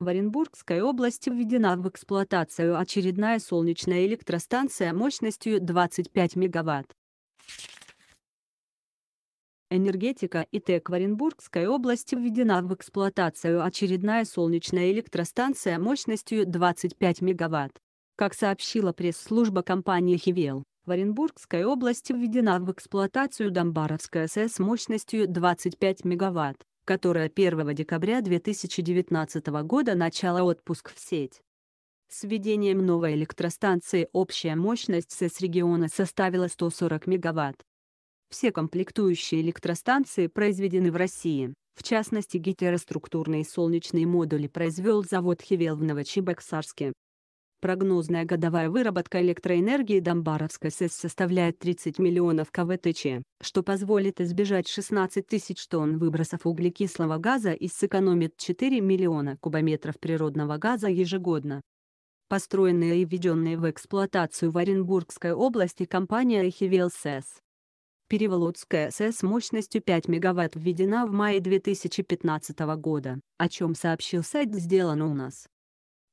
В Оренбургской области введена в эксплуатацию очередная солнечная электростанция мощностью 25 мегаватт. Энергетика и ТЭК в Оренбургской области введена в эксплуатацию очередная солнечная электростанция мощностью 25 мегаватт. Как сообщила пресс-служба компании «Хивел», в Оренбургской области введена в эксплуатацию Домбаровская СЭС мощностью 25 мегаватт которая 1 декабря 2019 года начала отпуск в сеть. С введением новой электростанции общая мощность СЭС региона составила 140 мегаватт. Все комплектующие электростанции произведены в России, в частности гетероструктурные солнечные модули произвел завод Хивел в Новочебоксарске. Прогнозная годовая выработка электроэнергии Домбаровской СЭС составляет 30 миллионов КВТЧ, что позволит избежать 16 тысяч тонн выбросов углекислого газа и сэкономит 4 миллиона кубометров природного газа ежегодно. Построенная и введенная в эксплуатацию в Оренбургской области компания «Эхивел СЭС». Переволодская СЭС мощностью 5 мегаватт введена в мае 2015 года, о чем сообщил сайт «Сделано у нас».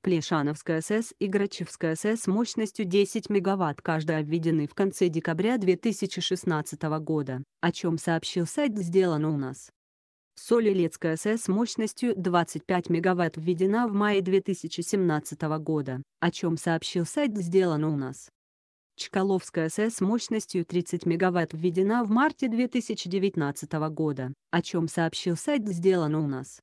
Плешановская СС и Грачевская СС мощностью 10 мегаватт каждая введены в конце декабря 2016 года, о чем сообщил сайт «Сделано у нас». Солилецкая СС мощностью 25 мегаватт введена в мае 2017 года, о чем сообщил сайт «Сделано у нас». Чкаловская СС мощностью 30 мегаватт введена в марте 2019 года, о чем сообщил сайт «Сделано у нас».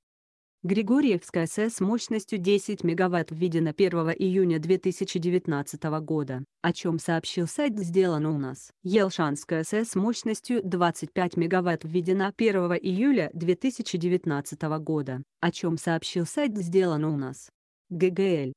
Григорьевская СЭС мощностью 10 МВт введена 1 июня 2019 года, о чем сообщил сайт «Сделано у нас». Елшанская СЭС мощностью 25 МВт введена 1 июля 2019 года, о чем сообщил сайт «Сделано у нас». ГГЛ